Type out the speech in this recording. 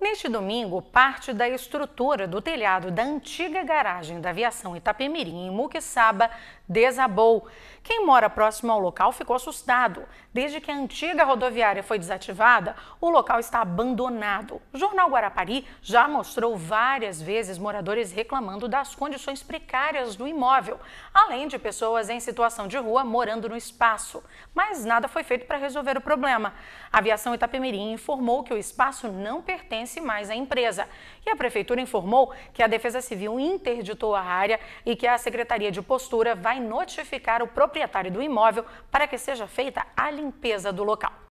Neste domingo, parte da estrutura do telhado da antiga garagem da aviação Itapemirim, em Muquissaba, desabou. Quem mora próximo ao local ficou assustado. Desde que a antiga rodoviária foi desativada, o local está abandonado. O jornal Guarapari já mostrou várias vezes moradores reclamando das condições precárias do imóvel, além de pessoas em situação de rua morando no espaço. Mas nada foi feito para resolver o problema. A aviação Itapemirim informou que o espaço não pertence pertence mais à empresa. E a Prefeitura informou que a Defesa Civil interditou a área e que a Secretaria de Postura vai notificar o proprietário do imóvel para que seja feita a limpeza do local.